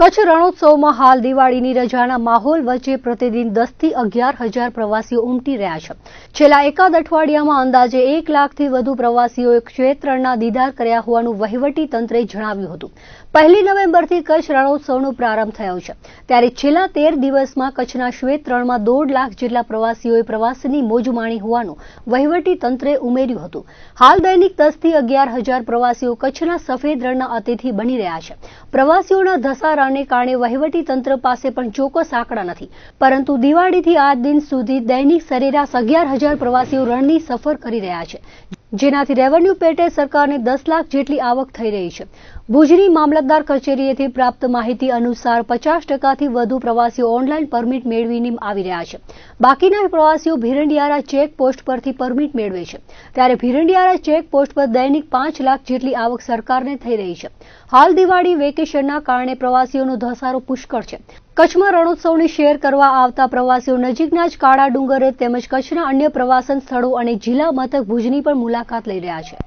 કચ્છ રણોત્સવમાં હાલ દિવાળીની રજાના માહોલ વચ્ચે પ્રતિદિન દસથી અગિયાર હજાર પ્રવાસીઓ ઉમટી રહ્યા છે છેલ્લા એકાદ અઠવાડિયામાં અંદાજે એક લાખથી વધુ પ્રવાસીઓએ ક્ષેત્રના દીદાર કર્યા હોવાનું વહીવટી જણાવ્યું હતું પહેલી નવેમ્બરથી કચ્છ રણોત્સવનો પ્રારંભ થયો છે ત્યારે છેલ્લા તેર દિવસમાં કચ્છના શ્વેતરણમાં દોઢ લાખ જેટલા પ્રવાસીઓએ પ્રવાસીની મોજ માણી હોવાનું વહીવટી તંત્રે ઉમેર્યું હતું હાલ દૈનિક દસથી અગિયાર હજાર પ્રવાસીઓ કચ્છના સફેદ રણના અતિથિ બની રહ્યા છે પ્રવાસીઓના ધસારા ઘટાડાને કારણે વહીવટી તંત્ર પાસે પણ ચોક્કસ આંકડા નથી પરંતુ દિવાળીથી આ દિન સુધી દૈનિક સરેરાશ અગિયાર હજાર પ્રવાસીઓ રણની સફર કરી રહ્યા છે જેનાથી રેવન્યુ પેટે સરકારને દસ લાખ જેટલી આવક થઈ રહી છે ભુજની મામલતદાર કચેરીએથી પ્રાપ્ત માહિતી અનુસાર પચાસ ટકાથી વધુ પ્રવાસીઓ ઓનલાઈન પરમિટ મેળવીને આવી રહ્યા છે બાકીના પ્રવાસીઓ ભીરંડિયારા ચેક પોસ્ટ પરથી પરમિટ મેળવે છે ત્યારે ભીરંડિયારા ચેક પોસ્ટ પર દૈનિક પાંચ લાખ જેટલી આવક સરકારને થઈ રહી છે હાલ દિવાળી વેકેશનના કારણે પ્રવાસીઓનો ધસારો પુષ્કળ છે કચ્છમાં રણોત્સવની શેર કરવા આવતા પ્રવાસીઓ નજીકના જ કાળા ડુંગરે તેમજ કચ્છના અન્ય પ્રવાસન સ્થળો અને જિલ્લા મથક ભુજની પણ મુલાકાત લઈ રહ્યા છે